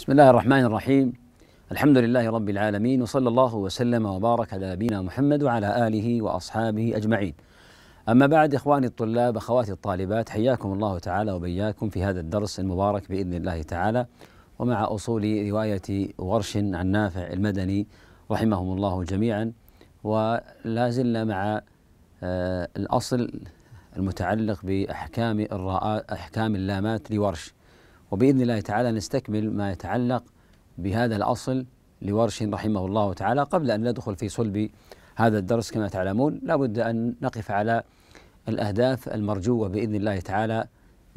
بسم الله الرحمن الرحيم الحمد لله رب العالمين وصلى الله وسلم وبارك على نبينا محمد وعلى اله واصحابه اجمعين. اما بعد اخواني الطلاب اخواتي الطالبات حياكم الله تعالى وبياكم في هذا الدرس المبارك باذن الله تعالى ومع اصول روايه ورش عن نافع المدني رحمهم الله جميعا ولا زلنا مع الاصل المتعلق باحكام احكام اللامات لورش. وبإذن الله تعالى نستكمل ما يتعلق بهذا الأصل لورش رحمه الله تعالى قبل أن ندخل في صلب هذا الدرس كما تعلمون لا بد أن نقف على الأهداف المرجوة بإذن الله تعالى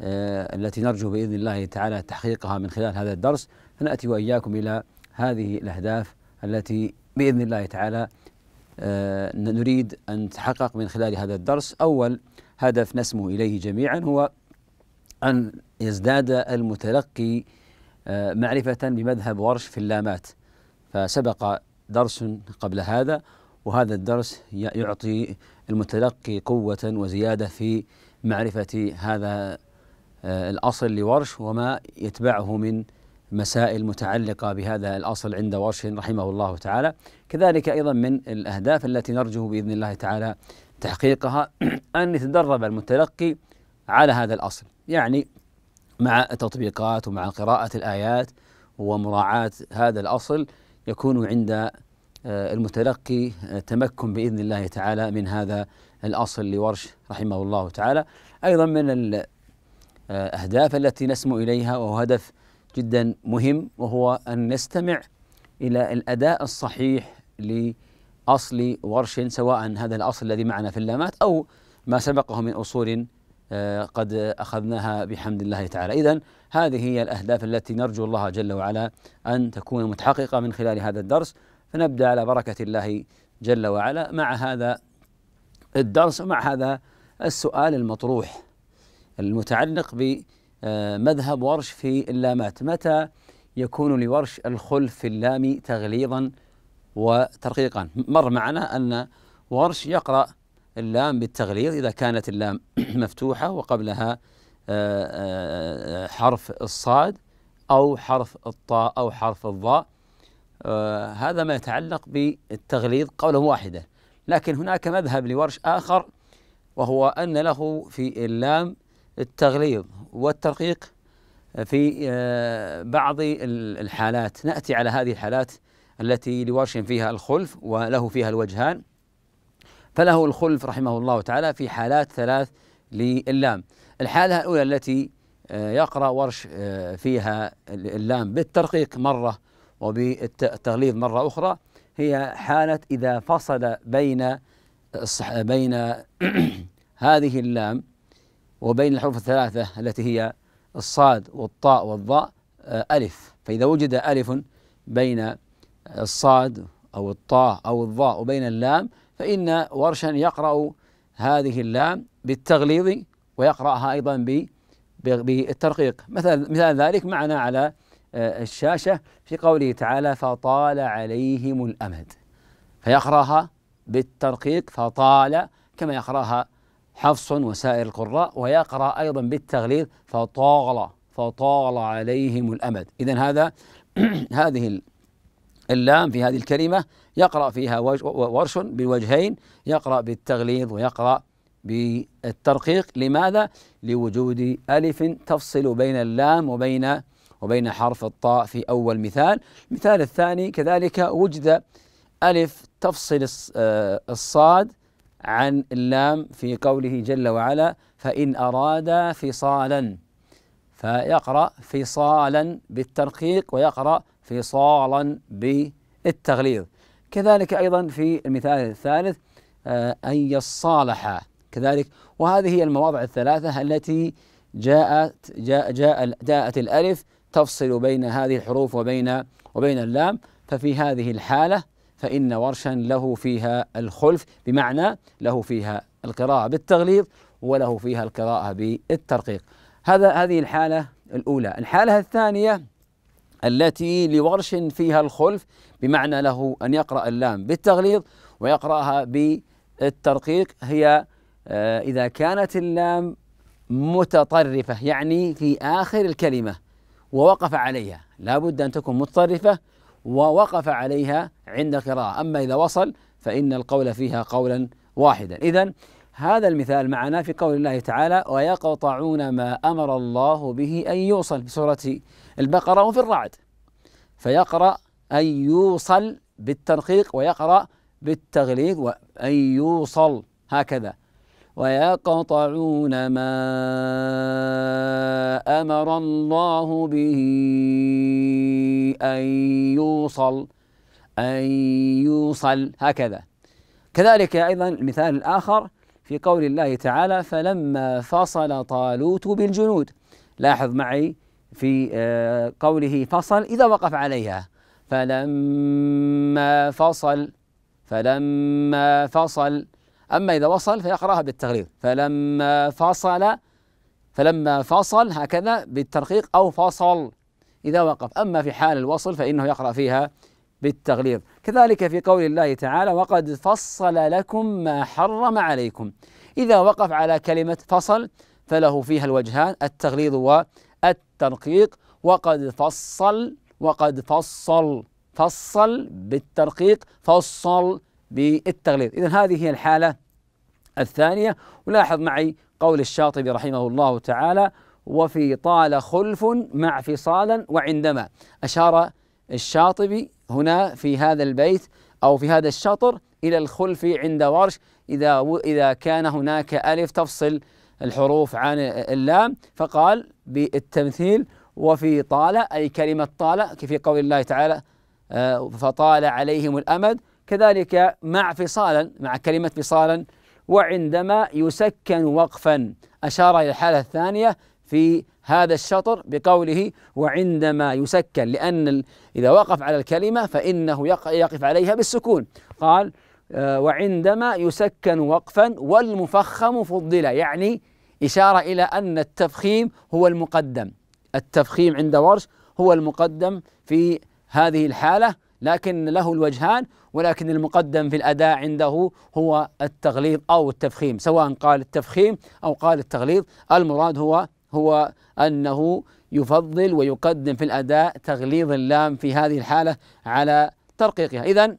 آه، التي نرجو بإذن الله تعالى تحقيقها من خلال هذا الدرس فنأتي وإياكم إلى هذه الأهداف التي بإذن الله تعالى آه، نريد أن تحقق من خلال هذا الدرس أول هدف نسمو إليه جميعا هو أن يزداد المتلقي آه، معرفة بمذهب ورش في اللامات فسبق درس قبل هذا وهذا الدرس يعطي المتلقي قوة وزيادة في معرفة هذا آه، الأصل لورش وما يتبعه من مسائل متعلقة بهذا الأصل عند ورش رحمه الله تعالى كذلك أيضا من الأهداف التي نرجو بإذن الله تعالى تحقيقها أن يتدرب المتلقي على هذا الأصل يعني مع التطبيقات ومع قراءة الآيات ومراعاة هذا الأصل يكون عند آه، المتلقي آه، تمكن بإذن الله تعالى من هذا الأصل لورش رحمه الله تعالى أيضا من الأهداف آه، التي نسمو إليها وهو هدف جدا مهم وهو أن نستمع إلى الأداء الصحيح لأصل ورش سواء هذا الأصل الذي معنا في اللامات أو ما سبقه من أصول آه، قد اخذناها بحمد الله تعالى، اذا هذه هي الاهداف التي نرجو الله جل وعلا ان تكون متحققه من خلال هذا الدرس، فنبدا على بركه الله جل وعلا مع هذا الدرس ومع هذا السؤال المطروح المتعلق بمذهب ورش في اللامات، متى يكون لورش الخلف في اللام تغليظا وترقيقا؟ مر معنا ان ورش يقرأ اللام بالتغليظ إذا كانت اللام مفتوحة وقبلها آه، آه، آه، حرف الصاد أو حرف الطاء أو حرف الضاء هذا ما يتعلق بالتغليظ قولا واحدا لكن هناك مذهب لورش آخر وهو أن له في اللام التغليظ والترقيق في بعض الحالات نأتي على هذه الحالات التي لورش فيها الخلف وله فيها الوجهان فله الخلف رحمه الله تعالى في حالات ثلاث للام الحالة الأولى التي آه، يقرأ ورش آه، فيها اللام بالترقيق مرة وبالتغليظ مرة أخرى هي حالة إذا فصل بين بين هذه اللام وبين الحروف الثلاثة التي هي الصاد والطاء والضاء آه، ألف فإذا وجد ألف بين الصاد أو الطاء أو الضاء وبين اللام فإن ورشا يقرأ هذه اللام بالتغليظ ويقرأها أيضا بالترقيق مثل مثال ذلك معنا على آه، الشاشة في قوله تعالى فطال عليهم الأمد فيقرأها بالترقيق فطال كما يقرأها حفص وسائر القراء ويقرأ أيضا بالتغليظ فطال فطال عليهم الأمد إذا هذا هذه اللام في هذه الكلمة يقرأ فيها ورش بالوجهين يقرأ بالتغليظ ويقرأ بالترقيق لماذا؟ لوجود ألف تفصل بين اللام وبين وبين حرف الطاء في أول مثال المثال الثاني كذلك وجد ألف تفصل آه، الصاد عن اللام في قوله جل وعلا فإن أراد فصالا فيقرأ فصالا بالترقيق ويقرأ فصالا بالتغليظ كذلك أيضا في المثال الثالث آه، أن يصالح كذلك وهذه هي المواضع الثلاثة التي جاءت جاء جاء جاءت الألف تفصل بين هذه الحروف وبين وبين اللام ففي هذه الحالة فإن ورشا له فيها الخلف بمعنى له فيها القراءة بالتغليظ وله فيها القراءة بالترقيق هذا هذه الحالة الأولى الحالة الثانية التي لورش فيها الخلف بمعنى له أن يقرأ اللام بالتغليظ ويقرأها بالترقيق هي آه، إذا كانت اللام متطرفة يعني في آخر الكلمة ووقف عليها لا بد أن تكون متطرفة ووقف عليها عند قراءة أما إذا وصل فإن القول فيها قولا واحدا إذا هذا المثال معنا في قول الله تعالى ويقطعون ما أمر الله به أن يوصل في سورة البقرة وفي الرعد فيقرأ أن يوصل بالترقيق ويقرأ بالتغليق وأن يوصل هكذا ويقطعون ما امر الله به ان يوصل ان يوصل هكذا كذلك ايضا المثال الاخر في قول الله تعالى فلما فصل طالوت بالجنود لاحظ معي في آه، قوله فصل إذا وقف عليها فلما فصل فلما فصل أما إذا وصل فيقرأها بالتغليظ فلما فصل فلما فصل هكذا بالترقيق أو فصل إذا وقف أما في حال الوصل فإنه يقرأ فيها بالتغليظ كذلك في قول الله تعالى وقد فصل لكم ما حرم عليكم إذا وقف على كلمة فصل فله فيها الوجهان التغليظ والترقيق وقد فصل وقد فصل فصل بالترقيق فصل بالتغليظ إذا هذه هي الحالة الثانية ولاحظ معي قول الشاطبي رحمه الله تعالى وفي طال خلف مع فصالا وعندما أشار الشاطبي هنا في هذا البيت أو في هذا الشطر إلى الخلف عند ورش إذا إذا كان هناك ألف تفصل الحروف عن اللام فقال بالتمثيل وفي طالة أي كلمة طالة في قول الله تعالى آه، فطال عليهم الأمد كذلك مع فصالا مع كلمة فصالا وعندما يسكن وقفا أشار إلى الحالة الثانية في هذا الشطر بقوله وعندما يسكن لأن إذا وقف على الكلمة فإنه يقف عليها بالسكون قال آه، وعندما يسكن وقفا والمفخم فضل يعني إشارة إلى أن التفخيم هو المقدم التفخيم عند ورش هو المقدم في هذه الحالة لكن له الوجهان ولكن المقدم في الأداء عنده هو التغليظ أو التفخيم سواء قال التفخيم أو قال التغليظ المراد هو هو أنه يفضل ويقدم في الأداء تغليظ اللام في هذه الحالة على ترقيقها إذا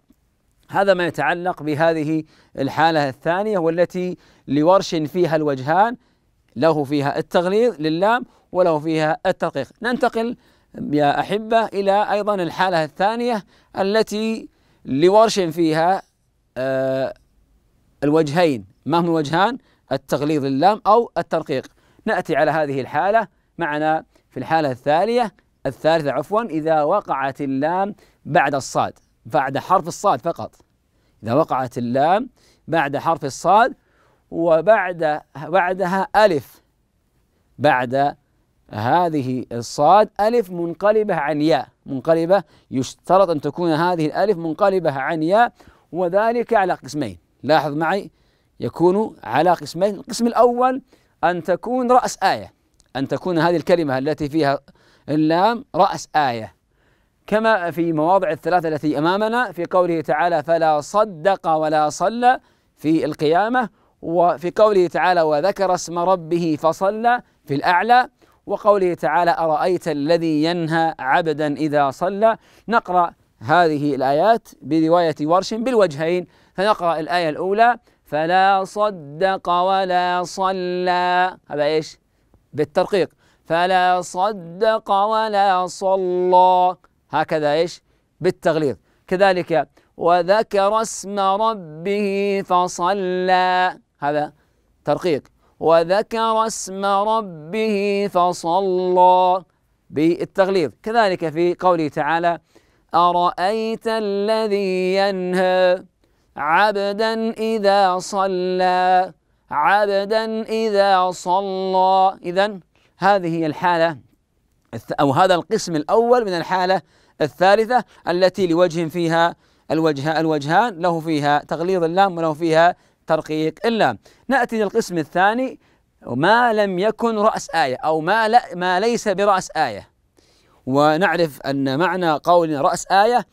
هذا ما يتعلق بهذه الحالة الثانية والتي لورش فيها الوجهان له فيها التغليظ للام وله فيها الترقيق ننتقل يا أحبة إلى أيضا الحالة الثانية التي لورش فيها آه، الوجهين ما هم الوجهان التغليظ للام أو الترقيق نأتي على هذه الحالة معنا في الحالة الثانية الثالثة عفوا إذا وقعت اللام بعد الصاد بعد حرف الصاد فقط إذا وقعت اللام بعد حرف الصاد وبعد بعدها ألف بعد هذه الصاد ألف منقلبة عن ياء منقلبة يشترط أن تكون هذه الألف منقلبة عن ياء وذلك على قسمين لاحظ معي يكون على قسمين القسم الأول أن تكون رأس آية أن تكون هذه الكلمة التي فيها اللام رأس آية كما في مواضع الثلاثة التي أمامنا في قوله تعالى فلا صدق ولا صلى في القيامة وفي قوله تعالى وذكر اسم ربه فصلى في الأعلى وقوله تعالى أرأيت الذي ينهى عبدا إذا صلى نقرأ هذه الآيات برواية ورش بالوجهين فنقرأ الآية الأولى فلا صدق ولا صلى هذا ايش بالترقيق فلا صدق ولا صلى هكذا ايش بالتغليظ كذلك وذكر اسم ربه فصلى هذا ترقيق وذكر اسم ربه فصلى بالتغليظ كذلك في قوله تعالى أرأيت الذي ينهى عبدا إذا صلى عبدا إذا صلى إذا هذه هي الحالة أو هذا القسم الأول من الحالة الثالثة التي لوجه فيها الوجه الوجهان له فيها تغليظ اللام وله فيها ترقيق اللام نأتي للقسم الثاني ما لم يكن رأس آية أو ما, ما ليس برأس آية ونعرف أن معنى قولنا رأس آية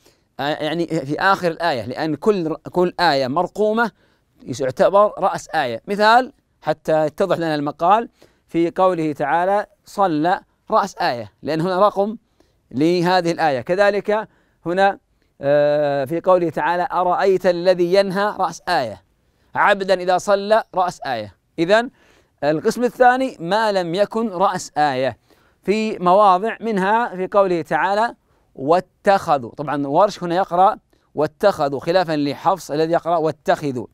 آه، يعني في آخر الآية لأن كل كل آية مرقومة يعتبر رأس آية مثال حتى يتضح لنا المقال في قوله تعالى صلى رأس آية لأن هنا رقم لهذه الآية كذلك هنا آه، في قوله تعالى أرأيت الذي ينهى رأس آية عبدا إذا صلى رأس آية إذا القسم الثاني ما لم يكن رأس آية في مواضع منها في قوله تعالى واتخذوا طبعا ورش هنا يقرأ واتخذوا خلافا لحفص الذي يقرأ واتخذوا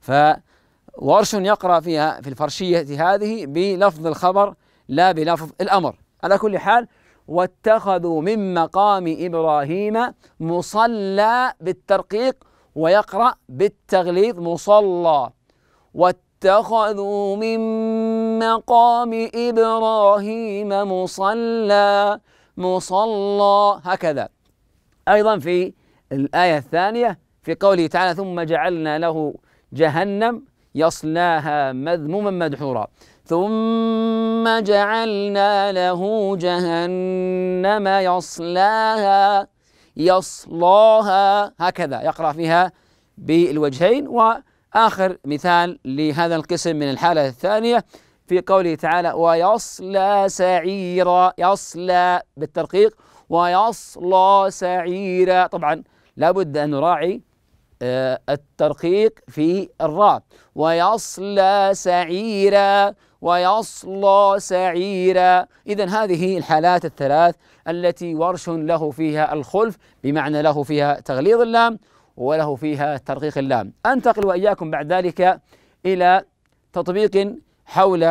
فورش يقرأ فيها في الفرشية هذه بلفظ الخبر لا بلفظ الأمر على كل حال واتخذوا من مقام إبراهيم مصلى بالترقيق ويقرأ بالتغليظ مصلى واتخذوا من مقام إبراهيم مصلى مصلى هكذا أيضا في الآية الثانية في قوله تعالى ثم جعلنا له جهنم يصلاها مذموما مدحورا ثم جعلنا له جهنم يصلاها يصلاها هكذا يقرأ فيها بالوجهين وآخر مثال لهذا القسم من الحالة الثانية في قوله تعالى ويصلى سعيرا يصلى بالترقيق ويصلى سعيرا طبعا لابد أن نراعي آه، الترقيق في الراء ويصلى سعيرا ويصلى سعيرا إذا هذه الحالات الثلاث التي ورش له فيها الخلف بمعنى له فيها تغليظ اللام وله فيها ترقيق اللام أنتقل وإياكم بعد ذلك إلى تطبيق حول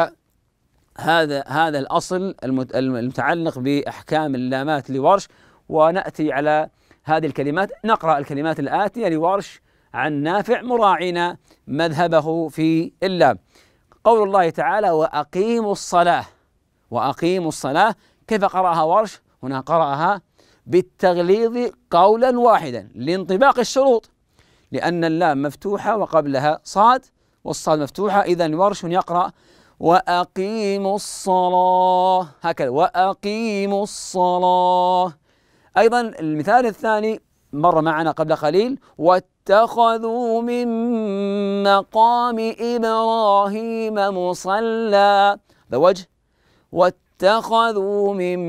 هذا هذا الاصل المتعلق باحكام اللامات لورش وناتي على هذه الكلمات نقرا الكلمات الاتيه لورش عن نافع مراعينا مذهبه في اللام قول الله تعالى واقيموا الصلاه واقيموا الصلاه كيف قراها ورش هنا قراها بالتغليظ قولا واحدا لانطباق الشروط لأن اللام مفتوحة وقبلها صاد والصاد مفتوحة إذا ورش يقرأ وأقيموا الصلاة هكذا وأقيموا الصلاة أيضا المثال الثاني مر معنا قبل قليل واتخذوا من مقام إبراهيم مصلى ذا وجه واتخذوا من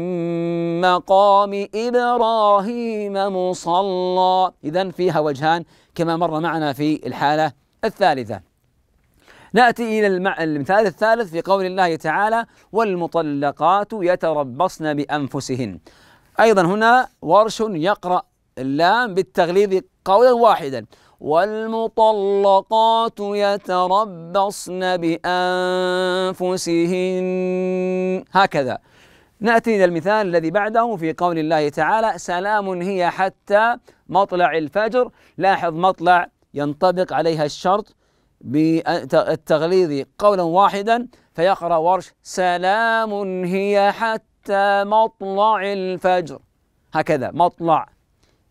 مقام إبراهيم مصلى إذا فيها وجهان كما مر معنا في الحالة الثالثة ناتي الى المثال الثالث في قول الله تعالى والمطلقات يتربصن بانفسهن ايضا هنا ورش يقرا اللام بالتغليظ قولا واحدا والمطلقات يتربصن بانفسهن هكذا ناتي الى المثال الذي بعده في قول الله تعالى سلام هي حتى مطلع الفجر لاحظ مطلع ينطبق عليها الشرط بالتغليظ قولا واحدا فيقرأ ورش سلام هي حتى مطلع الفجر هكذا مطلع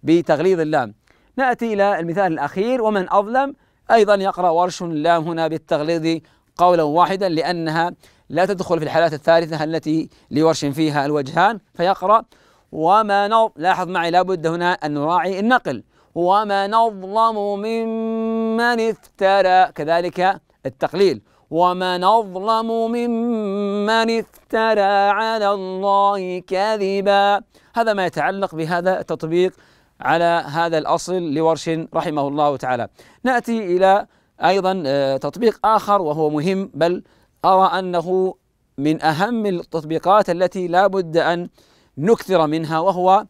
بتغليظ اللام نأتي إلى المثال الأخير ومن أظلم أيضا يقرأ ورش اللام هنا بالتغليظ قولا واحدا لأنها لا تدخل في الحالات الثالثة التي لورش فيها الوجهان فيقرأ وما لاحظ معي لابد هنا أن نراعي النقل وما نظلم ممن ممن افترى كذلك التقليل ومن أظلم ممن افترى على الله كذبا هذا ما يتعلق بهذا التطبيق على هذا الأصل لورش رحمه الله تعالى نأتي إلى أيضا آه، تطبيق آخر وهو مهم بل أرى أنه من أهم التطبيقات التي لا بد أن نكثر منها وهو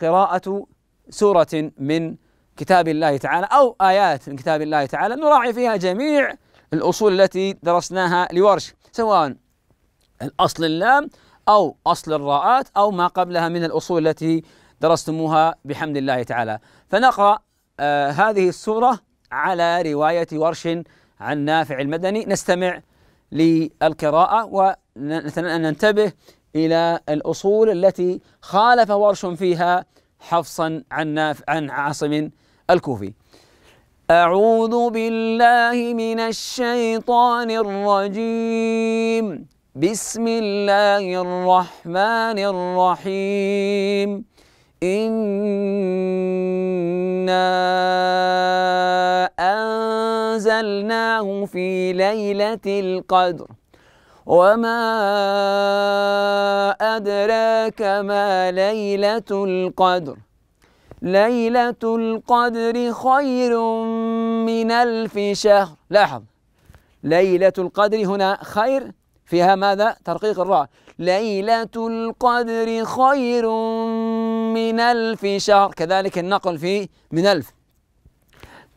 قراءة سورة من كتاب الله تعالى أو آيات من كتاب الله تعالى نراعي فيها جميع الأصول التي درسناها لورش سواء الأصل اللام أو أصل الراءات أو ما قبلها من الأصول التي درستموها بحمد الله تعالى فنقرأ آه هذه السورة على رواية ورش عن نافع المدني نستمع للقراءة وننتبه إلى الأصول التي خالف ورش فيها حفصا عن ناف عن عاصم الكوفي أعوذ بالله من الشيطان الرجيم بسم الله الرحمن الرحيم إنا أنزلناه في ليلة القدر وما أدراك ما ليلة القدر ليلة القدر خير من ألف شهر لاحظ ليلة القدر هنا خير فيها ماذا ترقيق الراء ليلة القدر خير من ألف شهر كذلك النقل في من ألف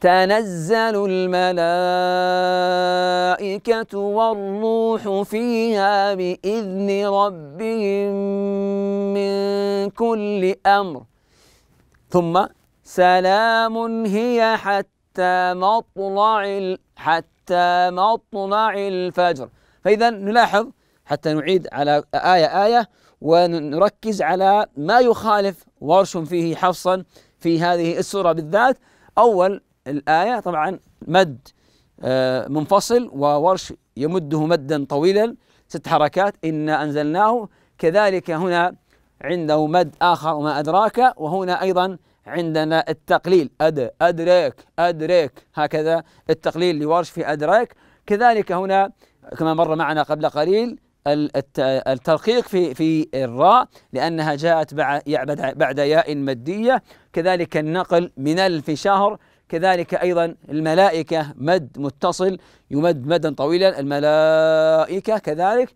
تنزل الملائكة والروح فيها بإذن ربهم من كل أمر ثم سلام هي حتى مطلع حتى مطلع الفجر فإذا نلاحظ حتى نعيد على آية آية ونركز على ما يخالف ورش فيه حفصا في هذه السورة بالذات أول الآية طبعا مد آه، منفصل وورش يمده مدا طويلا ست حركات إنا أنزلناه كذلك هنا عنده مد آخر وما أدراك وهنا أيضا عندنا التقليل أد أدريك أدريك هكذا التقليل لورش في أدريك كذلك هنا كما مر معنا قبل قليل الترقيق في في الراء لأنها جاءت بعد ياء مدية كذلك النقل من ألف شهر كذلك أيضا الملائكة مد متصل يمد مدا طويلا الملائكة كذلك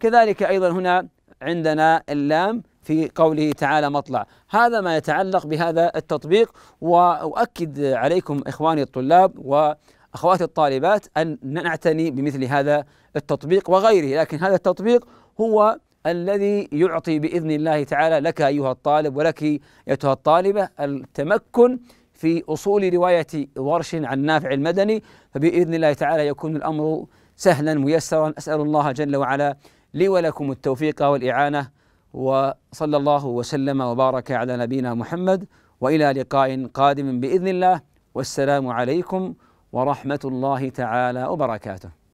كذلك أيضا هنا عندنا اللام في قوله تعالى مطلع هذا ما يتعلق بهذا التطبيق واؤكد عليكم اخواني الطلاب واخواتي الطالبات ان نعتني بمثل هذا التطبيق وغيره لكن هذا التطبيق هو الذي يعطي باذن الله تعالى لك ايها الطالب ولك ايتها الطالبه التمكن في اصول روايه ورش عن نافع المدني فباذن الله تعالى يكون الامر سهلا ميسرا اسال الله جل وعلا لي ولكم التوفيق والاعانه وصلى الله وسلم وبارك على نبينا محمد والى لقاء قادم باذن الله والسلام عليكم ورحمه الله تعالى وبركاته